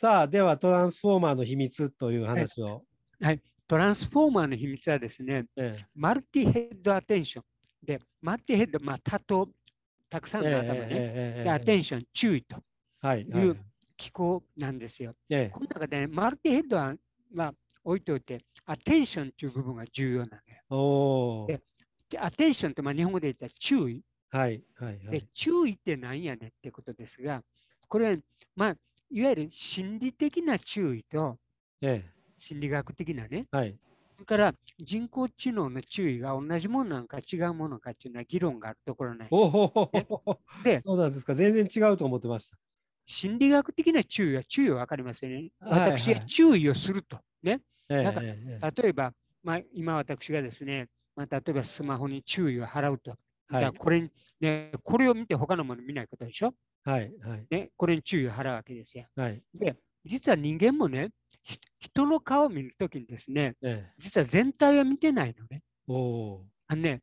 さあ、ではトランスフォーマーの秘密という話を。はい、トランスフォーマーの秘密はですね、ええ、マルティヘッドアテンション。で、マルティヘッド、まあ、たと、たくさんの頭ね、え、でアテンション、注意という機構なんですよ。はいはい、この中で、ね、マルティヘッドは、まあ、置いておいて、アテンションという部分が重要なんだよ。でアテンションってまあ日本語で言ったら注意。はいはいはい、で注意って何やねんってことですが、これは、まあ、いわゆる心理的な注意と、ええ、心理学的なね、はい、それから人工知能の注意が同じものなんか違うものかっていうのは議論があるところなんでね、でそうなんですか、全然違うと思ってました。心理学的な注意は注意は分かりませんね。私は注意をすると。ね、はいか例えば、まあ、今私がですね、まあ、例えばスマホに注意を払うと。はい、これね、これを見て他のもの見ないことでしょ。はいはいね、これに注意を払うわけですよ。はい、で実は人間もね人の顔を見るときにですね、ええ、実は全体は見てないのね。おあのね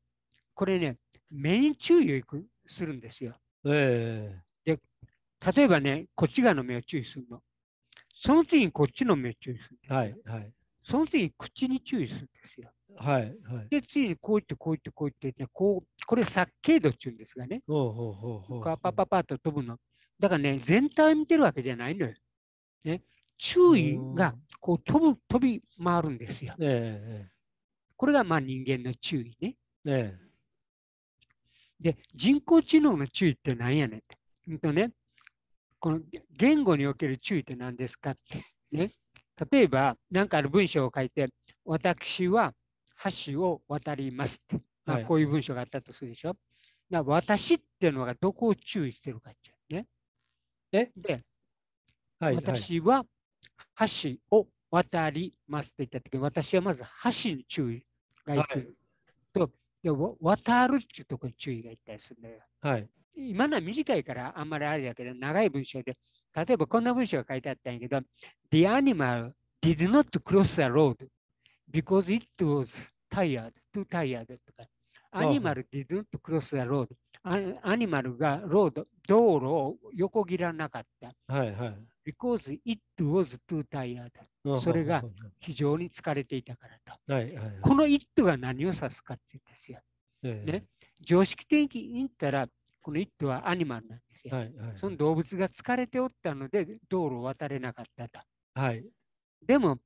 これね目に注意をするんですよ。ええ、で例えばねこっち側の目を注意するの。その次にこっちの目を注意するはいはい、その次に口に注意するんですよ。はいはい、で次にこう言ってこう言ってこう言って、ね、こうこれ殺軽度っていうんですがね。ほほほパパパパッと飛ぶの。だからね全体を見てるわけじゃないのよ。ね、注意がこう飛ぶ飛び回るんですよ。ええ、これがまあ人間の注意ね。ええ、で人工知能の注意って何やねんっんとねこの言語における注意って何ですかって。ね例えば、何かある文章を書いて、私は橋を渡りますって、まあ、こういう文章があったとするでしょ。はい、私っていうのがどこを注意してるかっていうね。えで、はい、私は橋を渡りますって言った時に私はまず橋に注意がいく、はい、と、渡るっていうところに注意がいったりするんだよ。はい、今のは短いからあんまりあれだけど、長い文章で例えばこんな文章が書いてあったんやけど、The animal did not cross the road because it was tired, too tired とか、アニマル did not cross the road ア。ニマルがロード、道路を横切らなかった。はいはい。because it was too tired. それが非常に疲れていたからと。はいはい、この it が何を指すかって言うんですよ。ね、常識的に言ったら、この一頭はアニマルなんですよ。はいはい、その動物が疲れておったので道路を渡れなかったと。はい、でも、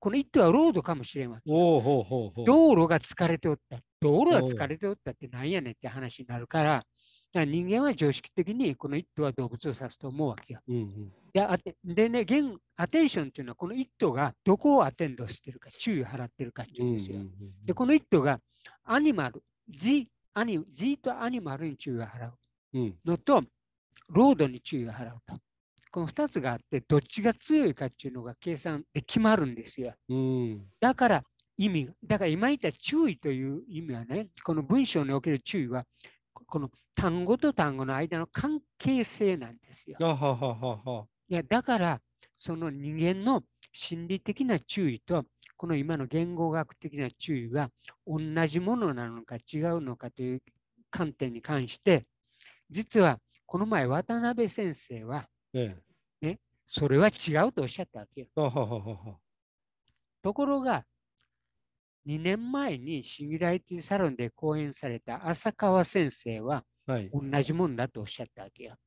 この一頭はロードかもしれません。道路が疲れておった。道路が疲れておったってなんやねんって話になるから、から人間は常識的にこの一頭は動物を指すと思うわけよ。うんうん、ででね、現アテンションというのはこの一頭がどこをアテンドしてるか、注意を払ってるかっていうんですよ。で、この一頭がアニマル、ジ、アニジーとアニマルに注意を払う。のと、ロードに注意を払うと。この2つがあって、どっちが強いかっていうのが計算で決まるんですよ。だから意味、だから今言った注意という意味はね、この文章における注意は、この単語と単語の間の関係性なんですよ。いやだから、その人間の心理的な注意と、この今の言語学的な注意は同じものなのか違うのかという観点に関して、実はこの前渡辺先生は、ええね、それは違うとおっしゃったわけよ。はははところが2年前にシミュラリティサロンで講演された浅川先生は、同じもんだとおっしゃったわけよ。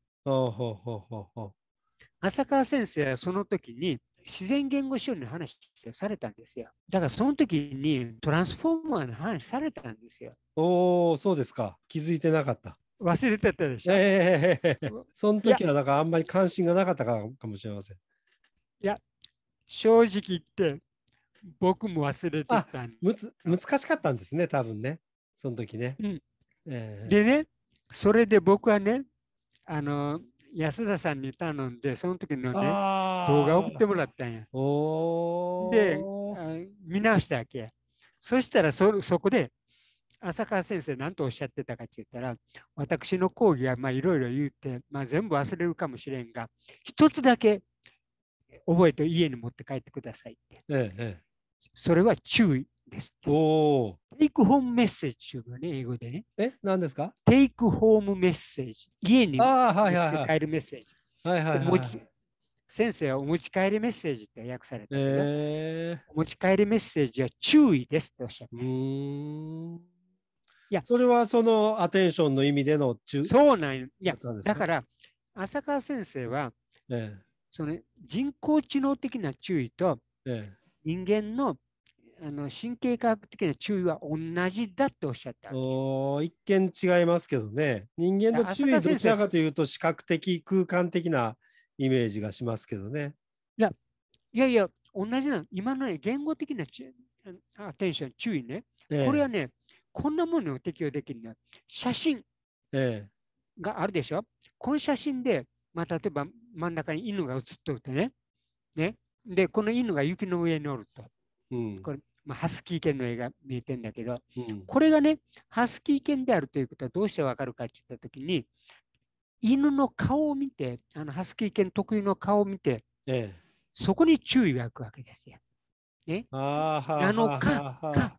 浅川先生はその時に自然言語処理の話をされたんですよ。だからその時にトランスフォーマーの話されたんですよ。おお、そうですか。気づいてなかった。忘れてたでしょ。ええー、その時はだからあんまり関心がなかったかもしれません。いや、正直言って、僕も忘れてたむつ。難しかったんですね、多分ね、その時ね。うんえー、でね、それで僕はね、あの、安田さんに頼んで、その時のね、動画を送ってもらったんや。で、見直したわけや。そしたらそ、そこで、浅川先生何とおっしゃってたかって言ったら私の講義はいろいろ言うて、まあ、全部忘れるかもしれんが一つだけ覚えて家に持って帰ってくださいって、ええ、それは注意ですおテイクホームメッセージというのね英語でねえ何ですかテイクホームメッセージ家に持って帰るメッセージ先生はお持ち帰りメッセージって訳されて、えー、お持ち帰りメッセージは注意ですっておっしゃって。やそれはそのアテンションの意味での中そうなんいやだから浅川先生は、ええ、その人工知能的な注意と、ええ、人間のあの神経科学的な注意は同じだとおっしゃったお一見違いますけどね人間の注意どちらかというと視覚的空間的なイメージがしますけどねいやいやいや同じなの今の、ね、言語的なアテンション注意ね、ええ、これはねこんなものを適用できるのは写真があるでしょ、ええ、この写真で、まあ、例えば真ん中に犬が写っておいてねねでこの犬が雪の上に乗ると、うん、これ、まあ、ハスキー犬の絵が見えてんだけど、うん、これがねハスキー犬であるということはどうしてわかるかって言った時に犬の顔を見てあのハスキー犬特有の顔を見て、ええ、そこに注意がいくわけですよ。ね、なのかか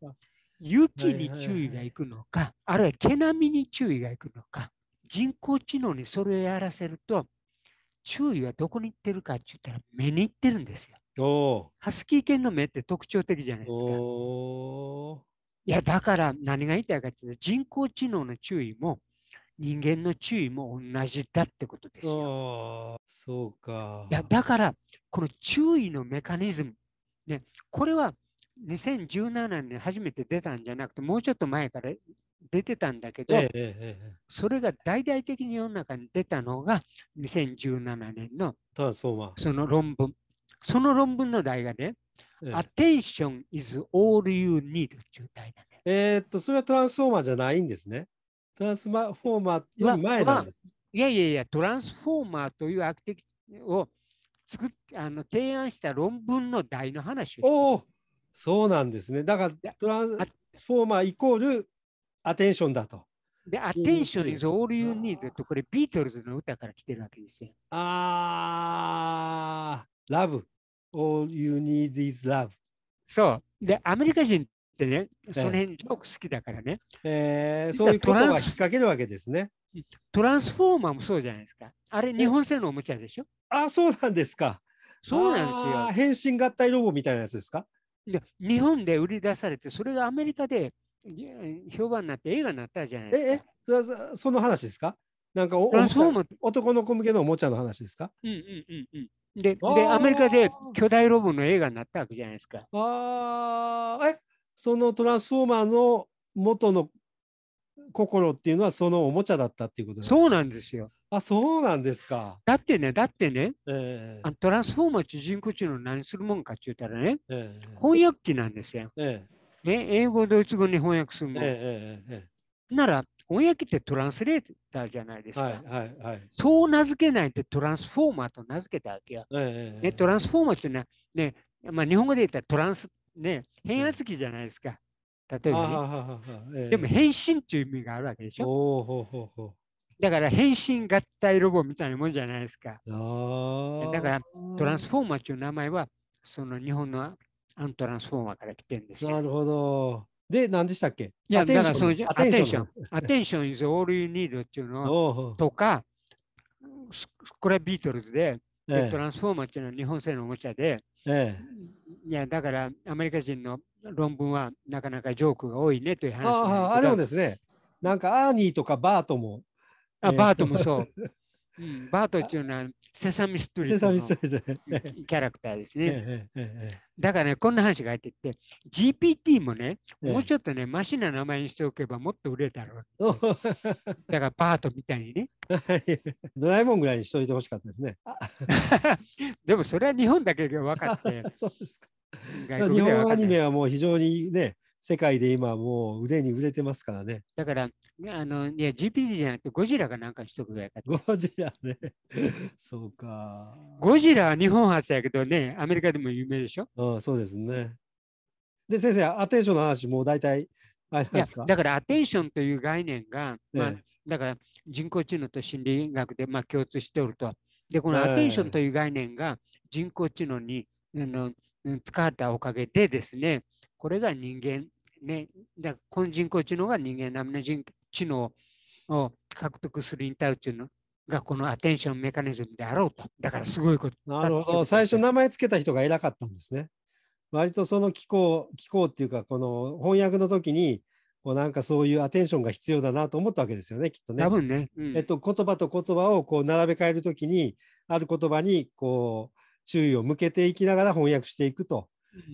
雪に注意がいくのか、あるいは毛並みに注意がいくのか、人工知能にそれをやらせると、注意はどこに行ってるかって言ったら目に行ってるんですよ。ハスキー犬の目って特徴的じゃないですか。いや、だから何が言いたいかっていうと、人工知能の注意も人間の注意も同じだってことですよ。そうか。いや、だから、この注意のメカニズム、ね、これは2017年に初めて出たんじゃなくて、もうちょっと前から出てたんだけど、ええ、それが大々的に世の中に出たのが2017年のその論文。その論文の題がね、ええ、Attention is all you need っていう題だね。えっと、それはトランスフォーマーじゃないんですね。トランスフォーマーより前なんです、まあ。いやいやいや、トランスフォーマーというアクティクを作っあの提案した論文の題の話をおおそうなんですね。だからトランスフォーマーイコールアテンションだと。で、アテンション is all you need と、これビートルズの歌から来てるわけですよ。あー、love。all you need is love。そう。で、アメリカ人ってね、その辺ジョーク好きだからね。えー、そういうことが引っ掛けるわけですね。トランスフォーマーもそうじゃないですか。あれ、日本製のおもちゃでしょあ、そうなんですか。そうなんですよ。変身合体ロボみたいなやつですかで日本で売り出されて、それがアメリカで評判になって映画になったじゃないですか。ええその話ですかなんか男の子向けのおもちゃの話ですかうんうんうんうん。でで、アメリカで巨大ロボの映画になったわけじゃないですか。ああ、えそのトランスフォーマーの元の心っていうのはそのおもちゃだったっていうことですかそうなんですよ。あ、そうなんですか。だってね、だってね、えー、トランスフォーマーと人公知能何するもんかって言ったらね、えー、翻訳機なんですよ、えー、ね。英語、ドイツ語に翻訳するもん。えー、なら、翻訳ってトランスレーターじゃないですか。はいはいはい、そう名付けないってトランスフォーマーと名付けたわけよ。ね、トランスフォーマーっていうのは、ねまあ、日本語で言ったらトランス、ね、変圧機じゃないですか。例えばね。でも変身っていう意味があるわけでしょ。だから変身合体ロボみたいなもんじゃないですか。だからトランスフォーマーという名前はその日本のアントランスフォーマーから来てるんですなるほど。で、何でしたっけいや、だからそのアテンション。アテンション is all you need っていうの とか、これはビートルズで、ええ、トランスフォーマーっていうのは日本製のおもちゃで、ええ、いや、だからアメリカ人の論文はなかなかジョークが多いねという話あ。あでもですね、なんかアーニーとかバートもあ、バートもそう。うん、バートっていうのはセサミストリートのキャラクターですね。だからね、こんな話が入ってて、GPT もね、もうちょっとね、マシな名前にしておけばもっと売れたろう。だからバートみたいにね。ドラえもんぐらいにしといてほしかったですね。でもそれは日本だけが分かって。そうですか。日本アニメはもう非常にね、世界で今もう腕に売れてますからね。だから、あの、いや、GPT じゃなくてゴジラがなんか一ぐらいか。ゴジラね。そうか。ゴジラは日本発やけどね、アメリカでも有名でしょ。うん、そうですね。で、先生、アテンションの話、もう大体、あれですかだから、アテンションという概念が、まあ、ええ、だから人工知能と心理学でまあ共通しておると。で、このアテンションという概念が人工知能に、あの使ったおかげでですね、これが人間、ね、だこの人工知能が人間並みの人知能を獲得するインタウチュうのがこのアテンションメカニズムであろうと。だからすごいこと。なるほど。最初名前つけた人が偉かったんですね。割とその機構、機構っていうか、この翻訳の時に、こうなんかそういうアテンションが必要だなと思ったわけですよね、きっとね。多分ね。うん、えっと、言葉と言葉をこう並べ替える時に、ある言葉にこう注意を向けていきながら翻訳していくと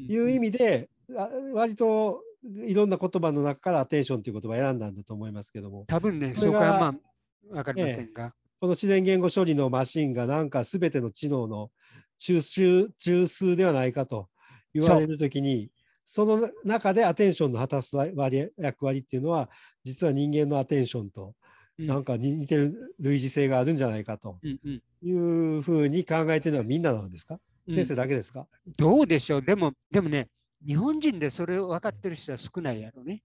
いう意味で、割といろんな言葉の中からアテンションという言葉を選んだんだと思いますけども。多分ね、そこはまあ分かりませんが、ええ、この自然言語処理のマシンがなんか全ての知能の中枢中枢ではないかと言われるときに、その中でアテンションの果たす割役割っていうのは、実は人間のアテンションとなんか似てる類似性があるんじゃないかというふうに考えてるのはみんななんですか、うん、先生だけですかどうでしょうでも、でもね、日本人でそれを分かってる人は少ないやろね。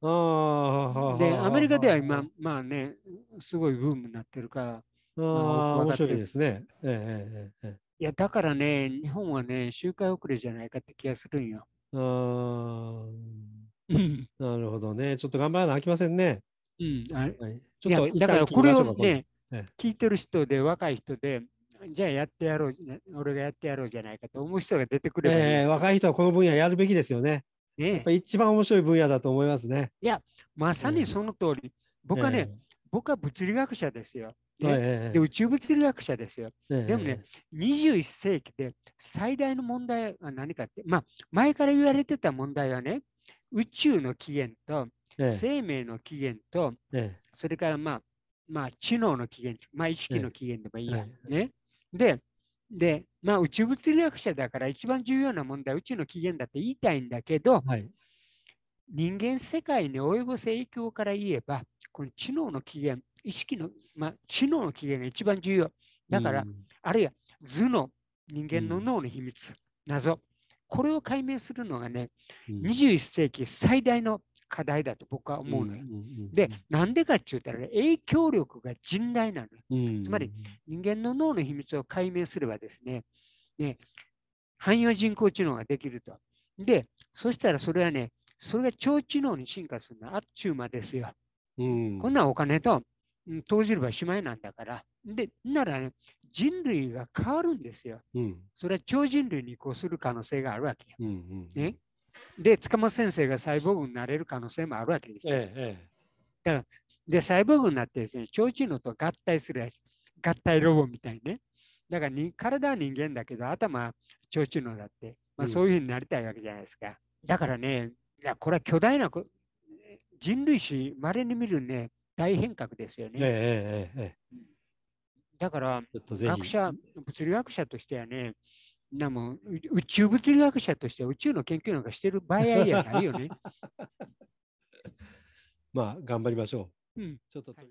で、アメリカでは今、まあね、すごいブームになってるから。ああ、面白いですね。ええええ。いや、だからね、日本はね、周回遅れじゃないかって気がするんよ。ああ、なるほどね。ちょっと頑張らなきませんね。うん、あれ、はい、ちょっとだからこれをね、聞いてる人で、若い人で、じゃあやってやろう、俺がやってやろうじゃないかと思う人が出てくればえー、若い人はこの分野やるべきですよね。ね一番面白い分野だと思いますね。いや、まさにその通り。えー、僕はね、えー、僕は物理学者ですよ。ね、えー、で宇宙物理学者ですよ。でもね、21世紀で最大の問題は何かって、まあ、前から言われてた問題はね、宇宙の起源と、生命の起源と、それからまあ、まあ、知能の起源、まあ、意識の起源でもいいや、ね。で、で、まあ、宇宙物理学者だから一番重要な問題は宇宙の起源だって言いたいんだけど、はい、人間世界に及ぼす影響から言えば、この知能の起源、意識の、まあ、知能の起源が一番重要。だから、うん、あるいは頭脳、人間の脳の秘密、うん、謎、これを解明するのがね、うん、21世紀最大の課題だと僕は思うのよ。で、なんでかって言ったら、影響力が甚大なのよ。つまり、人間の脳の秘密を解明すればですね、ね汎用人工知能ができると。で、そしたらそれはね、それが超知能に進化するのはあっちゅう間ですよ。うん、こんなお金と投じればしまいなんだから。で、なら、ね、人類が変わるんですよ。うん、それは超人類に移行する可能性があるわけよ。うんうん、ね、で、塚本先生がサイボーグになれる可能性もあるわけですよ。ええ、だからで、サイボーグになってですね、超知能と合体するやつ、合体ロボみたいね。だからに体は人間だけど、頭は超知能だって、まあ、そういうふうになりたいわけじゃないですか。うん、だからね、いやこれは巨大な人類史、まれに見るね、大変革ですよね。ええええ、だから、学者、物理学者としてはね、なもん宇宙物理学者として宇宙の研究なんかしてる場合やないよね。まあ頑張りましょう。うん、ちょっと、はい